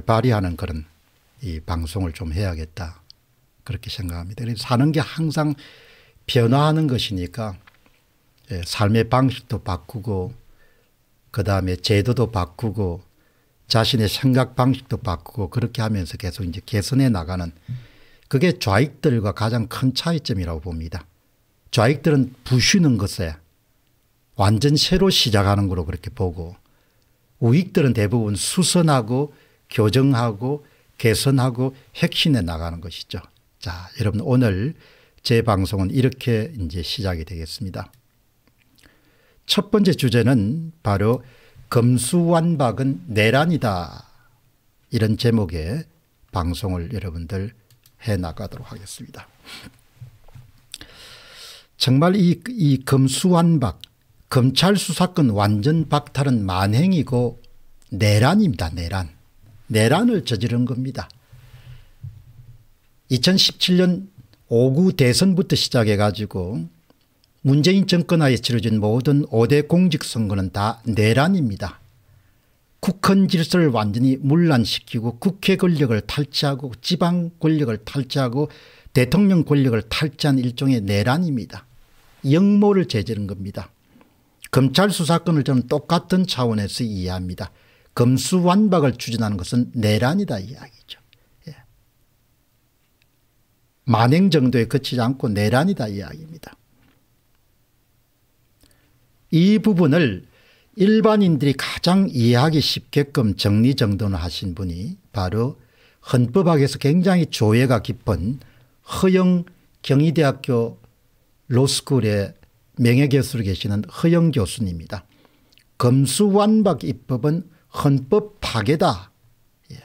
발휘하는 그런 이 방송을 좀 해야겠다 그렇게 생각합니다. 사는 게 항상 변화하는 것이니까 예, 삶의 방식도 바꾸고 그 다음에 제도도 바꾸고 자신의 생각 방식도 바꾸고 그렇게 하면서 계속 이제 개선해 나가는 그게 좌익들과 가장 큰 차이점이라고 봅니다. 좌익들은 부수는 것에 완전 새로 시작하는 거로 그렇게 보고 우익들은 대부분 수선하고 교정하고 개선하고 혁신해 나가는 것이죠. 자, 여러분 오늘 제 방송은 이렇게 이제 시작이 되겠습니다. 첫 번째 주제는 바로 금수완박은 내란이다. 이런 제목의 방송을 여러분들 해 나가도록 하겠습니다. 정말 이, 이 금수완박, 검찰 수사권 완전 박탈은 만행이고 내란입니다. 내란. 내란을 저지른 겁니다. 2017년 5구 대선부터 시작해 가지고 문재인 정권 하에 치러진 모든 5대 공직선거는 다 내란입니다. 국헌 질서를 완전히 물란시키고 국회 권력을 탈취하고 지방 권력을 탈취하고 대통령 권력을 탈취한 일종의 내란입니다. 역모를 저지른 겁니다. 검찰 수사권을 저는 똑같은 차원에서 이해합니다. 금수완박을 추진하는 것은 내란이다 이야기죠. 예. 만행 정도에 그치지 않고 내란이다 이야기입니다. 이 부분을 일반인들이 가장 이해하기 쉽게끔 정리정돈을 하신 분이 바로 헌법학에서 굉장히 조예가 깊은 허영 경희대학교 로스쿨의 명예교수로 계시는 허영 교수님입니다. 검수완박 입법은 헌법 파괴다. 예.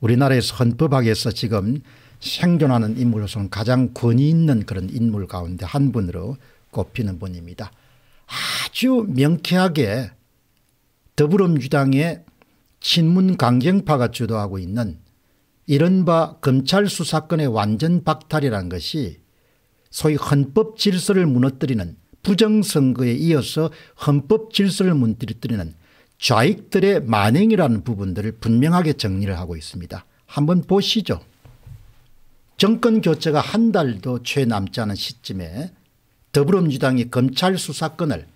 우리나라에서 헌법학에서 지금 생존하는 인물로서는 가장 권위 있는 그런 인물 가운데 한 분으로 꼽히는 분입니다. 아주 명쾌하게 더불어민주당의 친문 강경파가 주도하고 있는 이른바 검찰 수사권의 완전 박탈이라는 것이 소위 헌법 질서를 무너뜨리는 부정선거에 이어서 헌법 질서를 무너뜨리는 좌익들의 만행이라는 부분들을 분명하게 정리를 하고 있습니다. 한번 보시죠. 정권 교체가 한 달도 채 남지 않은 시점에 더불어민주당이 검찰 수사권을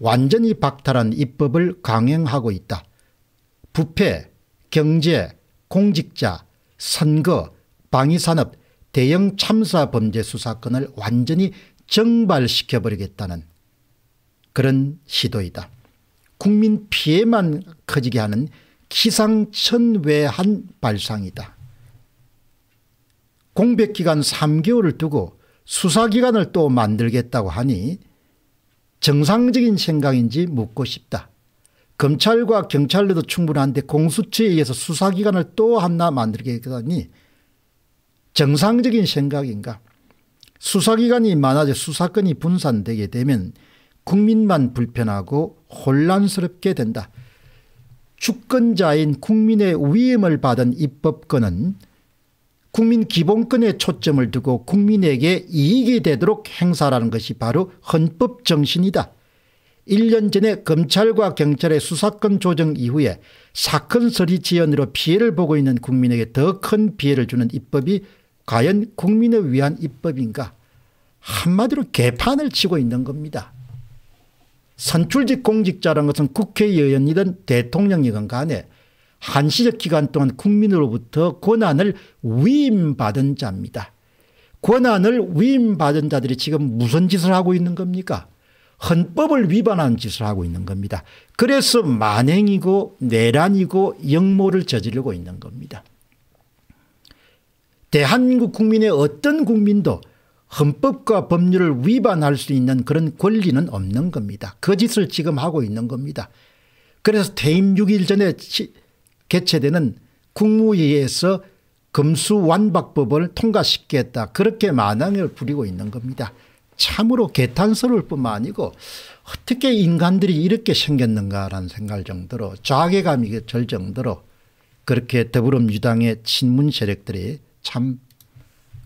완전히 박탈한 입법을 강행하고 있다. 부패, 경제, 공직자, 선거, 방위산업, 대형 참사 범죄 수사권을 완전히 정발시켜버리겠다는 그런 시도이다. 국민 피해만 커지게 하는 기상천외한 발상이다. 공백기간 3개월을 두고 수사기관을 또 만들겠다고 하니 정상적인 생각인지 묻고 싶다. 검찰과 경찰로도 충분한데 공수처에 의해서 수사기관을 또 하나 만들겠다니 정상적인 생각인가 수사기관이 많아져 수사권이 분산되게 되면 국민만 불편하고 혼란스럽게 된다. 주권자인 국민의 위임을 받은 입법권은 국민 기본권에 초점을 두고 국민에게 이익이 되도록 행사라는 것이 바로 헌법 정신이다. 1년 전에 검찰과 경찰의 수사권 조정 이후에 사건 서리 지연으로 피해를 보고 있는 국민에게 더 큰 피해를 주는 입법이 과연 국민을 위한 입법인가 한마디로 개판을 치고 있는 겁니다. 선출직 공직자라는 것은 국회의원이든 대통령이든 간에 한시적 기간 동안 국민으로부터 권한을 위임받은 자입니다. 권한을 위임받은 자들이 지금 무슨 짓을 하고 있는 겁니까? 헌법을 위반한 짓을 하고 있는 겁니다. 그래서 만행이고 내란이고 역모를 저지르고 있는 겁니다. 대한민국 국민의 어떤 국민도 헌법과 법률을 위반할 수 있는 그런 권리는 없는 겁니다. 거짓을 지금 하고 있는 겁니다. 그래서 퇴임 6일 전에 개최되는 국무회의에서 금수완박법을 통과시켰다. 그렇게 만행을 부리고 있는 겁니다. 참으로 개탄스러울 뿐만 아니고 어떻게 인간들이 이렇게 생겼는가라는 생각을 정도로 자괴감이 절 정도로 그렇게 더불어민주당의 친문 세력들이 참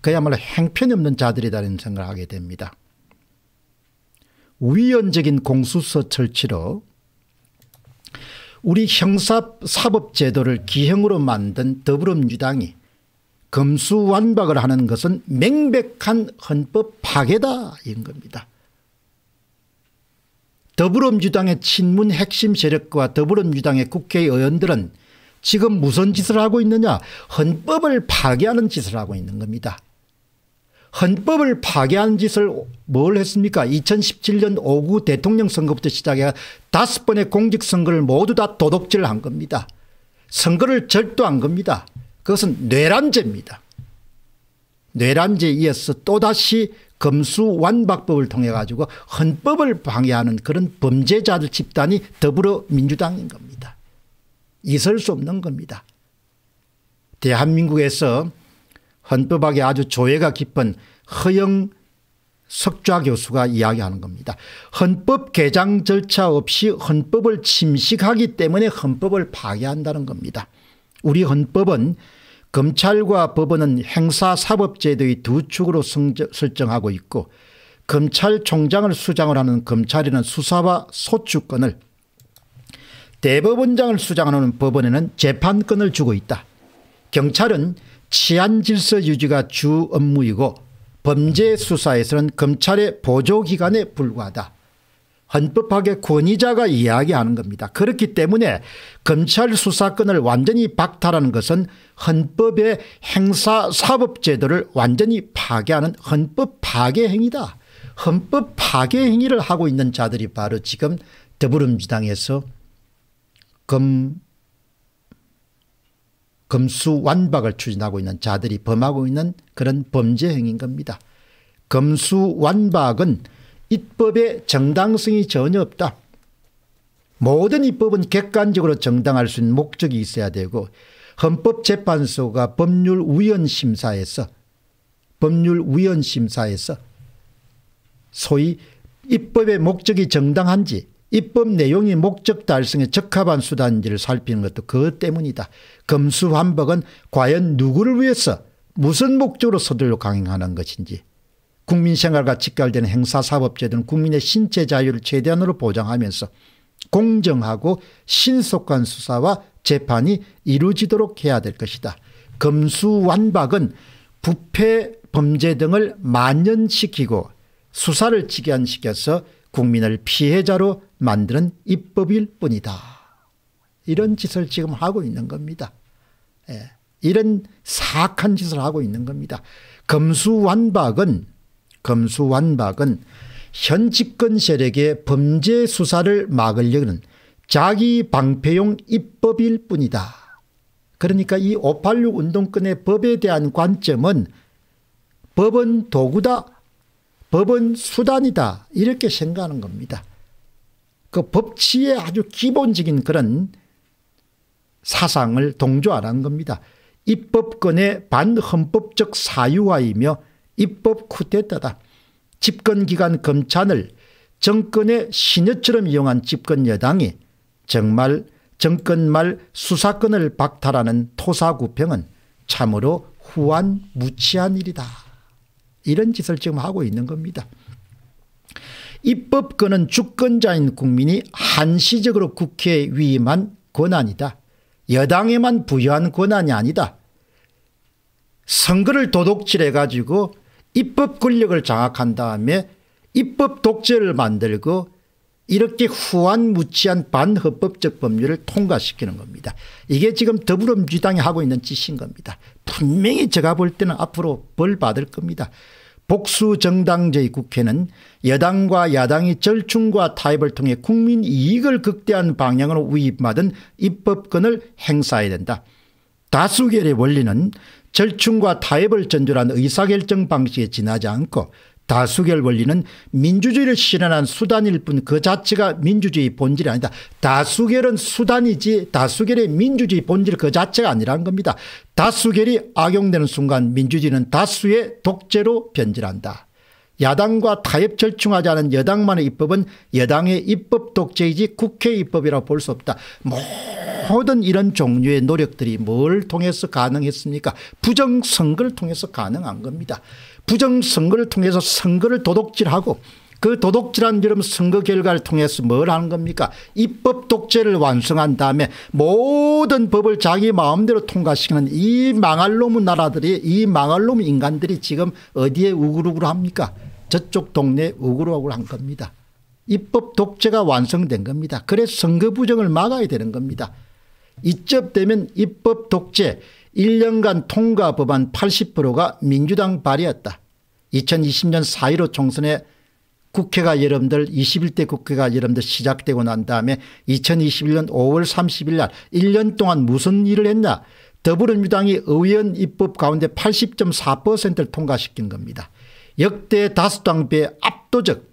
그야말로 행편이 없는 자들이다라는 생각을 하게 됩니다. 위헌적인 공수서 철치로 우리 형사사법제도를 기형으로 만든 더불어민주당이 검수완박을 하는 것은 명백한 헌법 파괴다 인 겁니다. 더불어민주당의 친문 핵심 세력과 더불어민주당의 국회의원들은 지금 무슨 짓을 하고 있느냐 헌법을 파괴하는 짓을 하고 있는 겁니다. 헌법을 파괴하는 짓을 뭘 했습니까 2017년 5구 대통령 선거부터 시작해 다섯 번의 공직선거를 모두 다 도둑질한 겁니다. 선거를 절도한 겁니다. 그것은 뇌란죄입니다. 뇌란죄 이어서 또다시 검수완박법을 통해 가지고 헌법을 방해하는 그런 범죄자들 집단이 더불어민주당인 겁니다. 있을 수 없는 겁니다. 대한민국에서 헌법학의 아주 조예가 깊은 허영 석좌 교수가 이야기하는 겁니다. 헌법 개장 절차 없이 헌법을 침식하기 때문에 헌법을 파괴한다는 겁니다. 우리 헌법은 검찰과 법원은 행사사법제도의 두 축으로 설정하고 있고 검찰총장을 수장을 하는 검찰에는 수사와 소추권을 대법원장을 수장하는 법원에는 재판권을 주고 있다. 경찰은 치안 질서 유지가 주 업무이고 범죄 수사에서는 검찰의 보조기관에 불과하다. 헌법학의 권위자가 이야기하는 겁니다. 그렇기 때문에 검찰 수사권을 완전히 박탈하는 것은 헌법의 행사사법제도를 완전히 파괴하는 헌법 파괴 행위다. 헌법 파괴 행위를 하고 있는 자들이 바로 지금 더불어민주당에서 검 금수 완박을 추진하고 있는 자들이 범하고 있는 그런 범죄 행위인 겁니다. 금수 완박은 입법의 정당성이 전혀 없다. 모든 입법은 객관적으로 정당할 수 있는 목적이 있어야 되고 헌법재판소가 법률위원심사에서 법률위원심사에서 소위 입법의 목적이 정당한지 입법 내용이 목적 달성에 적합한 수단인지를 살피는 것도 그것 때문이다. 검수완박은 과연 누구를 위해서 무슨 목적으로 서둘러 강행하는 것인지 국민 생활과 직결되는 행사사법제도는 국민의 신체 자유를 최대한으로 보장하면서 공정하고 신속한 수사와 재판이 이루어지도록 해야 될 것이다. 검수완박은 부패 범죄 등을 만연시키고 수사를 직연시켜서 국민을 피해자로 만드는 입법일 뿐이다. 이런 짓을 지금 하고 있는 겁니다. 예, 이런 사악한 짓을 하고 있는 겁니다. 검수완박은 검수완박은 현 집권 세력의 범죄 수사를 막으려는 자기 방패용 입법일 뿐이다. 그러니까 이 586 운동권의 법에 대한 관점은 법은 도구다 법은 수단이다 이렇게 생각하는 겁니다. 그 법치의 아주 기본적인 그런 사상을 동조하는 겁니다. 입법권의 반헌법적 사유화이며 입법 쿠데타다. 집권기관 검찰을 정권의 신여처럼 이용한 집권 여당이 정말 정권 말 수사권을 박탈하는 토사구평은 참으로 후한 무치한 일이다. 이런 짓을 지금 하고 있는 겁니다. 입법권은 주권자인 국민이 한시적으로 국회에 위임한 권한이다. 여당에만 부여한 권한이 아니다. 선거를 도둑질해 가지고 입법 권력을 장악한 다음에 입법 독재를 만들고 이렇게 후한 무치한 반合법적 법률을 통과시키는 겁니다. 이게 지금 더불어민주당이 하고 있는 짓인 겁니다. 분명히 제가 볼 때는 앞으로 벌 받을 겁니다. 복수정당제의 국회는 여당과 야당이 절충과 타협을 통해 국민 이익을 극대한 방향으로 위임받은 입법권을 행사해야 된다. 다수결의 원리는 절충과 타협을 전제한 의사결정 방식에 지나지 않고 다수결 원리는 민주주의를 실현한 수단일 뿐 그 자체가 민주주의 본질이 아니다. 다수결은 수단이지 다수결의 민주주의 본질 그 자체가 아니라는 겁니다. 다수결이 악용되는 순간 민주주의는 다수의 독재로 변질한다. 야당과 타협 절충하지 않은 여당만의 입법은 여당의 입법 독재이지 국회 입법이라고 볼 수 없다. 모든 이런 종류의 노력들이 뭘 통해서 가능했습니까 부정선거를 통해서 가능한 겁니다. 부정선거를 통해서 선거를 도둑질하고 그 도덕질한 이름 선거 결과를 통해서 뭘 하는 겁니까 입법 독재를 완성한 다음에 모든 법을 자기 마음대로 통과시키는 이 망할 놈의 나라들이 이 망할 놈의 인간들이 지금 어디에 우글우글 합니까 저쪽 동네에 우글우글한 겁니다 입법 독재가 완성된 겁니다 그래서 선거 부정을 막아야 되는 겁니다 이쯤 되면 입법 독재 1년간 통과 법안 80%가 민주당 발의였다. 2020년 4.15 총선에 국회가 여러분들 21대 국회가 여러분들 시작되고 난 다음에 2021년 5월 30일 날 1년 동안 무슨 일을 했냐 더불어민주당이 의원 입법 가운데 80.4%를 통과시킨 겁니다. 역대 다수당 배 압도적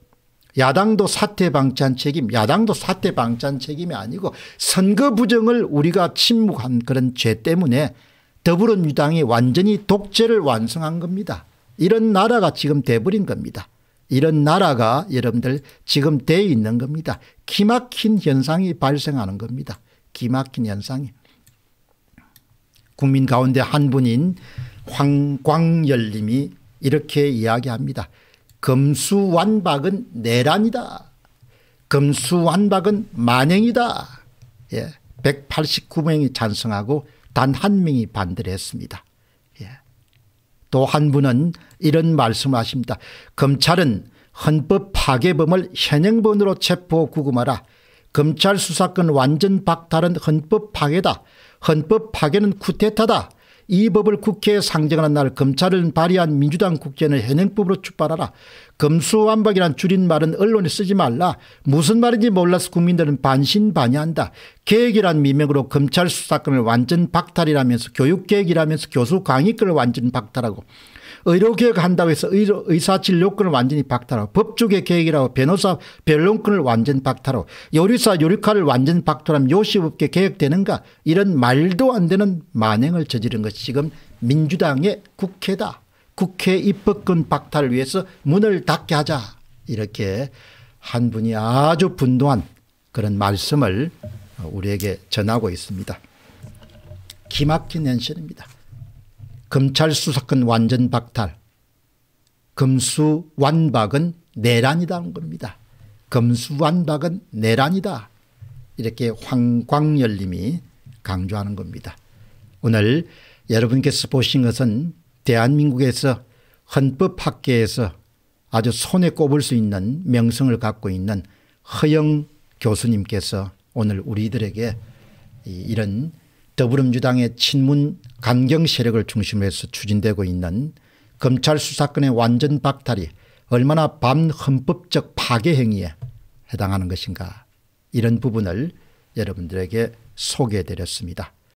야당도 사태 방지한 책임 야당도 사태 방지한 책임이 아니고 선거 부정을 우리가 침묵한 그런 죄 때문에 더불어민주당이 완전히 독재를 완성한 겁니다. 이런 나라가 지금 돼버린 겁니다. 이런 나라가 여러분들 지금 돼 있는 겁니다. 기막힌 현상이 발생하는 겁니다. 기막힌 현상이. 국민 가운데 한 분인 황광열 님이 이렇게 이야기합니다. 금수완박은 내란이다. 금수완박은 만행이다. 예, 189명이 찬성하고 단 한 명이 반대를 했습니다. 또한 분은 이런 말씀을 하십니다. 검찰은 헌법 파괴범을 현행범으로 체포 구금하라. 검찰 수사권 완전 박탈은 헌법 파괴다. 헌법 파괴는 쿠데타다. 이 법을 국회에 상정하는 날 검찰은 발의한 민주당 국회는 현행법으로 출발하라. 검수완박이란 줄임말은 언론에 쓰지 말라. 무슨 말인지 몰라서 국민들은 반신반의한다. 계획이란 미명으로 검찰 수사권을 완전 박탈이라면서 교육계획이라면서 교수 강의권을 완전 박탈하고 의료개혁 한다고 해서 의료, 의사진료권을 완전히 박탈하고 법조계 개혁이라고 변호사 변론권을 완전 박탈하고 요리사 요리카를 완전 박탈하면 요시업계 개혁되는가 이런 말도 안 되는 만행을 저지른 것이 지금 민주당의 국회다. 국회 입법권 박탈을 위해서 문을 닫게 하자 이렇게 한 분이 아주 분노한 그런 말씀을 우리에게 전하고 있습니다. 기막힌 현실입니다. 검찰 수사권 완전 박탈 금수 완박은 내란이라는 겁니다. 검수 완박은 내란이다. 이렇게 황광열 님이 강조하는 겁니다. 오늘 여러분께서 보신 것은 대한민국에서 헌법학계에서 아주 손에 꼽을 수 있는 명성을 갖고 있는 허영 교수님께서 오늘 우리들에게 이런 더불어민주당의 친문 강경 세력을 중심으로 해서 추진되고 있는 검찰 수사권의 완전 박탈이 얼마나 반헌법적 파괴 행위에 해당하는 것인가 이런 부분을 여러분들에게 소개해 드렸습니다.